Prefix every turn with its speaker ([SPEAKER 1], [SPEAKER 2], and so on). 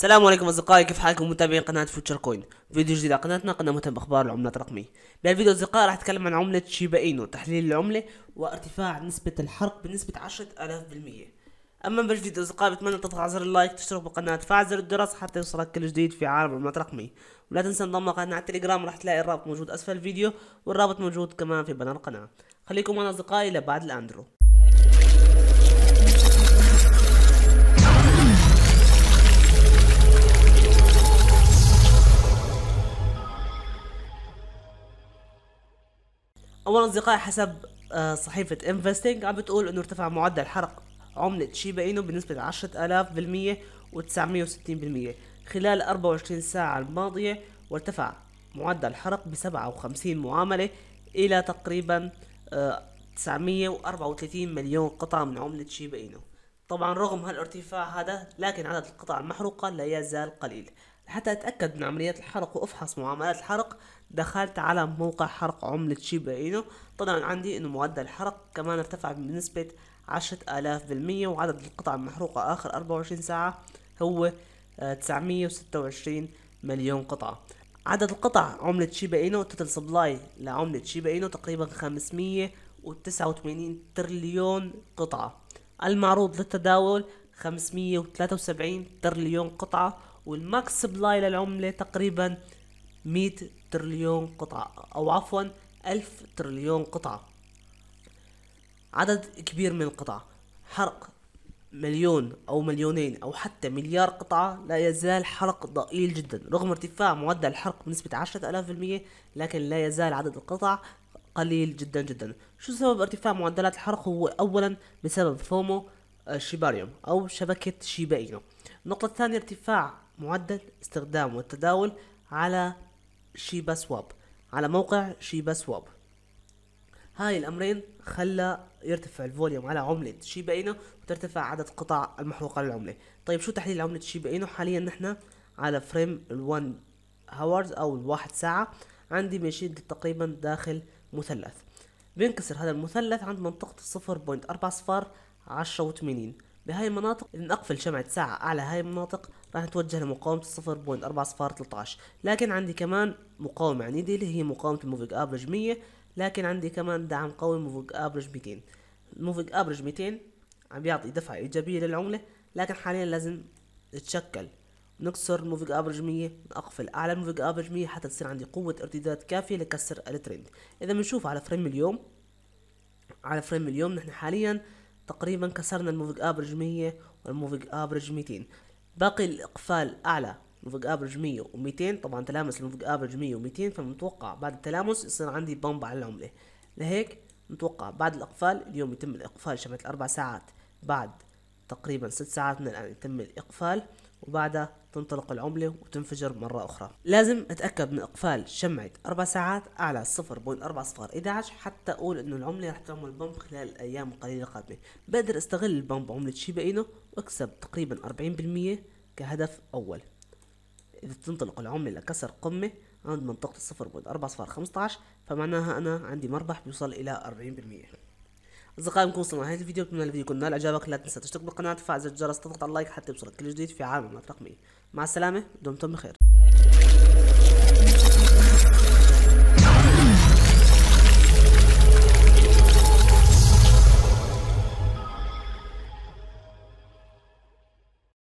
[SPEAKER 1] السلام عليكم اصدقائي كيف حالكم متابعين قناه فوتشر كوين فيديو جديد على قناتنا قناه مهتم باخبار العملات الرقميه بهالفيديو اصدقائي راح اتكلم عن عمله شيبا اينو تحليل العمله وارتفاع نسبه الحرق بنسبه 10000% اما بالفيديو اصدقائي بتمنى تضغط على زر اللايك تشترك بالقناه تفعل زر الجرس حتى يوصلك كل جديد في عالم العملات الرقميه ولا تنسى انضم لقناتنا على التليجرام راح تلاقي الرابط موجود اسفل الفيديو والرابط موجود كمان في بنر القناه خليكم معنا اصدقائي لبعد الاندرو أولا أصدقائي حسب آه، صحيفة انفستنج عم بتقول إنه ارتفع معدل حرق عملة شيبا إينو بنسبة 10000% و960% خلال 24 ساعة الماضية وارتفع معدل حرق ب 57 معاملة إلى تقريبا 934 آه، مليون قطعة من عملة شيبا إينو طبعا رغم هالارتفاع هذا لكن عدد القطع المحروقة لا يزال قليل حتى اتاكد من عمليات الحرق وافحص معاملات الحرق دخلت على موقع حرق عملة شيبا اينو طلع عندي انه معدل الحرق كمان ارتفع بنسبة عشرة آلاف بالمية وعدد القطع المحروقة آخر أربعة وعشرين ساعة هو آه، تسعمية وستة وعشرين مليون قطعة عدد القطع عملة شيبا اينو توتال سبلاي لعملة شيبا اينو تقريبا خمسمية وتسعة وثمانين ترليون قطعة المعروض للتداول خمسمية وثلاثة وسبعين ترليون قطعة والماكس سبلاي للعملة تقريبا 100 تريليون قطعة أو عفوا 1000 تريليون قطعة عدد كبير من القطع حرق مليون أو مليونين أو حتى مليار قطعة لا يزال حرق ضئيل جدا رغم ارتفاع معدل الحرق بنسبة عشرة آلاف بالمية لكن لا يزال عدد القطع قليل جدا جدا شو سبب ارتفاع معدلات الحرق هو أولا بسبب فومو شيباريوم أو شبكة شيبا النقطة الثانية ارتفاع معدل استخدام والتداول على شيبا سواب على موقع شيبا سواب هاي الأمرين خلى يرتفع الفوليوم على عملة شيبا إينو وترتفع عدد قطع المحروقة للعملة طيب شو تحليل عملة شيبا إينو حاليا نحن على فريم الوان هاورز أو الواحد ساعة عندي ماشيين تقريبا داخل مثلث بينكسر هذا المثلث عند منطقة الصفر بوينت اربع صفار عشرة وثمانين بهاي المناطق إذا أقفل شمعة ساعة أعلى هاي المناطق راح نتوجه لمقاومة 0.413 لكن عندي كمان مقاومة عنيدة اللي هي مقاومة الموفينج افريج 100 لكن عندي كمان دعم قوي موفينج افريج 200 الموفينج افريج 200 عم بيعطي دفعة إيجابية للعملة لكن حاليا لازم تتشكل نكسر الموفينج افريج 100 نقفل اعلى الموفينج افريج 100 حتى تصير عندي قوه ارتداد كافيه لكسر الترند اذا بنشوف على فريم اليوم على فريم اليوم نحن حاليا تقريبا كسرنا الموفيج افرج 100 والموفيج افرج 200 باقي الاقفال اعلى موفيج افرج 100 و200 طبعا تلامس الموفيج افرج 100 و200 فمتوقع بعد التلامس يصير عندي بومب على العمله لهيك متوقع بعد الاقفال اليوم يتم الاقفال شبكه الاربع ساعات بعد تقريبا ست ساعات من الآن يتم الإقفال وبعدها تنطلق العملة وتنفجر مرة أخرى لازم أتأكد من إقفال شمعة أربع ساعات أعلى 0.4011 حتى أقول إنه العملة رح تعمل بمب خلال الأيام القليلة القادمة بقدر أستغل البمب عملة شيبا إينو وأكسب تقريبا 40% كهدف أول إذا تنطلق العملة لكسر قمة عند منطقة 0.4015 فمعناها أنا عندي مربح بيوصل إلى 40% اصدقائي نكون وصلنا لنهايه الفيديو اتمنى الفيديو يكون نال اعجابك لا تنسى تشترك بالقناه وتفعل زر الجرس تضغط على اللايك حتى يوصلك كل جديد في عالم الرقمي مع السلامه دمتم بخير